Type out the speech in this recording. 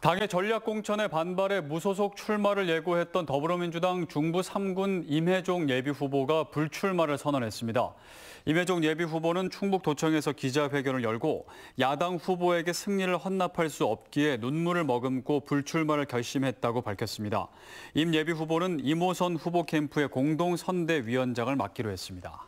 당의 전략공천에 반발해 무소속 출마를 예고했던 더불어민주당 중부 3군 임혜종 예비후보가 불출마를 선언했습니다. 임혜종 예비후보는 충북도청에서 기자회견을 열고 야당 후보에게 승리를 헌납할 수 없기에 눈물을 머금고 불출마를 결심했다고 밝혔습니다. 임 예비후보는 이모선 후보 캠프의 공동선대위원장을 맡기로 했습니다.